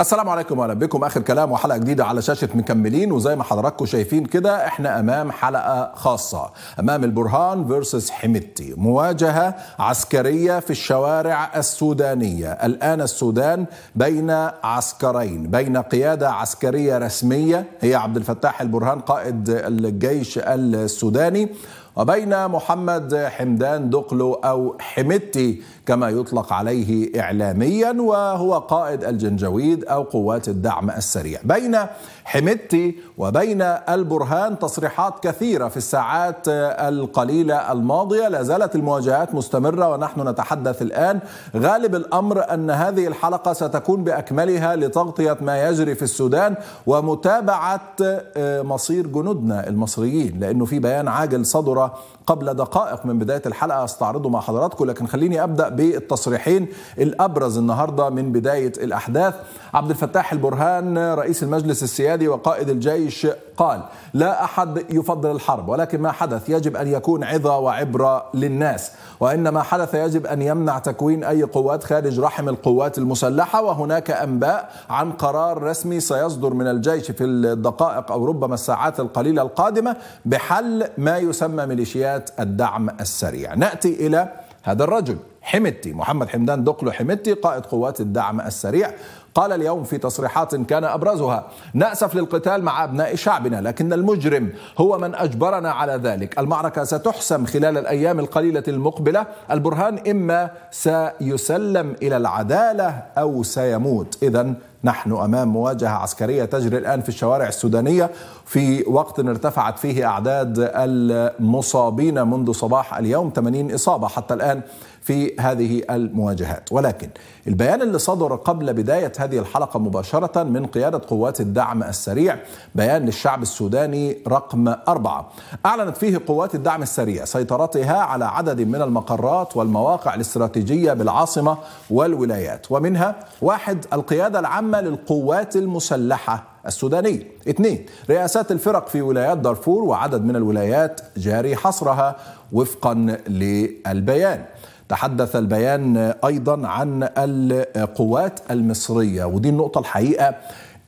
السلام عليكم واهلا بكم اخر كلام وحلقه جديده على شاشه مكملين وزي ما حضراتكم شايفين كده احنا امام حلقه خاصه امام البرهان فيرسس حميدتي مواجهه عسكريه في الشوارع السودانيه الان السودان بين عسكرين بين قياده عسكريه رسميه هي عبد الفتاح البرهان قائد الجيش السوداني وبين محمد حمدان دقلو أو حمتي كما يطلق عليه إعلاميا وهو قائد الجنجويد أو قوات الدعم السريع بين حمتي وبين البرهان تصريحات كثيرة في الساعات القليلة الماضية لا زالت المواجهات مستمرة ونحن نتحدث الآن غالب الأمر أن هذه الحلقة ستكون بأكملها لتغطية ما يجري في السودان ومتابعة آه، مصير جنودنا المصريين لأنه في بيان عاجل صدر قبل دقائق من بداية الحلقة أستعرضه مع حضراتكم لكن خليني أبدأ بالتصريحين الأبرز النهاردة من بداية الأحداث عبد الفتاح البرهان رئيس المجلس السيادي وقائد الجيش قال لا أحد يفضل الحرب ولكن ما حدث يجب أن يكون عظة وعبرة للناس وإن ما حدث يجب أن يمنع تكوين أي قوات خارج رحم القوات المسلحة وهناك أنباء عن قرار رسمي سيصدر من الجيش في الدقائق أو ربما الساعات القليلة القادمة بحل ما يسمى من ميليشيات الدعم السريع ناتي الى هذا الرجل حمدتي محمد حمدان دقلو حمدتي قائد قوات الدعم السريع قال اليوم في تصريحات كان ابرزها: ناسف للقتال مع ابناء شعبنا لكن المجرم هو من اجبرنا على ذلك، المعركه ستحسم خلال الايام القليله المقبله، البرهان اما سيسلم الى العداله او سيموت، اذا نحن امام مواجهه عسكريه تجري الان في الشوارع السودانيه في وقت ارتفعت فيه اعداد المصابين منذ صباح اليوم 80 اصابه حتى الان في هذه المواجهات ولكن البيان اللي صدر قبل بداية هذه الحلقة مباشرة من قيادة قوات الدعم السريع بيان للشعب السوداني رقم أربعة أعلنت فيه قوات الدعم السريع سيطرتها على عدد من المقرات والمواقع الاستراتيجية بالعاصمة والولايات ومنها واحد القيادة العامة للقوات المسلحة السوداني اثنين رئاسات الفرق في ولايات دارفور وعدد من الولايات جاري حصرها وفقا للبيان تحدث البيان ايضا عن القوات المصريه ودي النقطه الحقيقه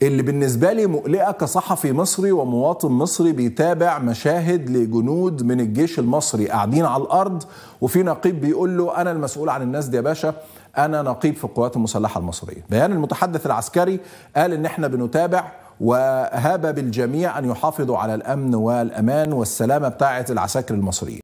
اللي بالنسبة لي مقلقة كصحفي مصري ومواطن مصري بيتابع مشاهد لجنود من الجيش المصري قاعدين على الأرض وفي نقيب بيقول له أنا المسؤول عن الناس دي يا باشا أنا نقيب في القوات المسلحة المصرية بيان المتحدث العسكري قال إن إحنا بنتابع وهاب بالجميع أن يحافظوا على الأمن والأمان والسلامة بتاعة العساكر المصريين